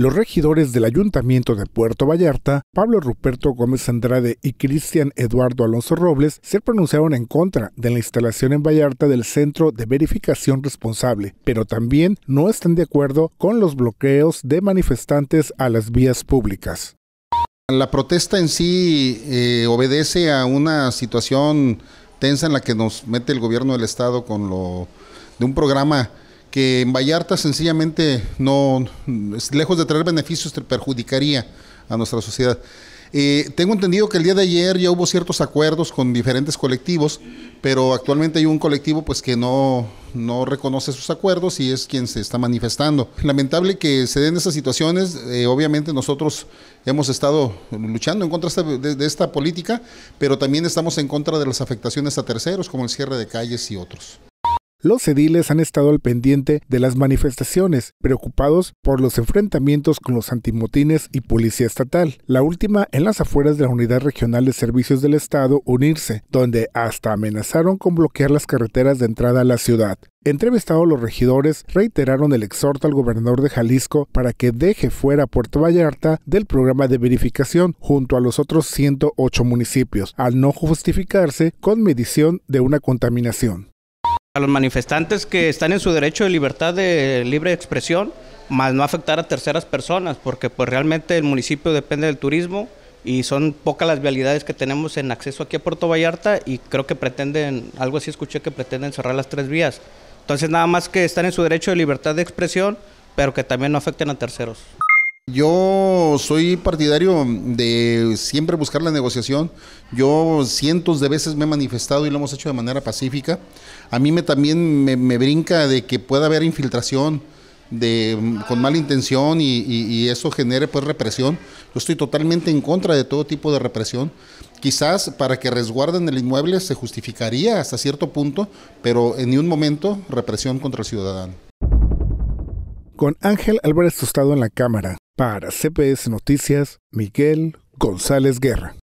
los regidores del Ayuntamiento de Puerto Vallarta, Pablo Ruperto Gómez Andrade y Cristian Eduardo Alonso Robles, se pronunciaron en contra de la instalación en Vallarta del Centro de Verificación Responsable, pero también no están de acuerdo con los bloqueos de manifestantes a las vías públicas. La protesta en sí eh, obedece a una situación tensa en la que nos mete el gobierno del Estado con lo de un programa que en Vallarta sencillamente no, lejos de traer beneficios, perjudicaría a nuestra sociedad. Eh, tengo entendido que el día de ayer ya hubo ciertos acuerdos con diferentes colectivos, pero actualmente hay un colectivo pues que no, no reconoce sus acuerdos y es quien se está manifestando. Lamentable que se den esas situaciones, eh, obviamente nosotros hemos estado luchando en contra de, de esta política, pero también estamos en contra de las afectaciones a terceros, como el cierre de calles y otros. Los ediles han estado al pendiente de las manifestaciones, preocupados por los enfrentamientos con los antimotines y policía estatal, la última en las afueras de la Unidad Regional de Servicios del Estado Unirse, donde hasta amenazaron con bloquear las carreteras de entrada a la ciudad. Entrevistados los regidores reiteraron el exhorto al gobernador de Jalisco para que deje fuera Puerto Vallarta del programa de verificación junto a los otros 108 municipios, al no justificarse con medición de una contaminación. A los manifestantes que están en su derecho de libertad de libre expresión, más no afectar a terceras personas, porque pues realmente el municipio depende del turismo y son pocas las vialidades que tenemos en acceso aquí a Puerto Vallarta y creo que pretenden, algo así escuché que pretenden cerrar las tres vías. Entonces nada más que están en su derecho de libertad de expresión, pero que también no afecten a terceros. Yo soy partidario de siempre buscar la negociación. Yo cientos de veces me he manifestado y lo hemos hecho de manera pacífica. A mí me también me, brinca de que pueda haber infiltración de, con mala intención y, eso genere pues represión. Yo estoy totalmente en contra de todo tipo de represión. Quizás para que resguarden el inmueble se justificaría hasta cierto punto, pero en ningún momento represión contra el ciudadano. Con Ángel Álvarez Tostado en la Cámara, para CPS Noticias, Miguel González Guerra.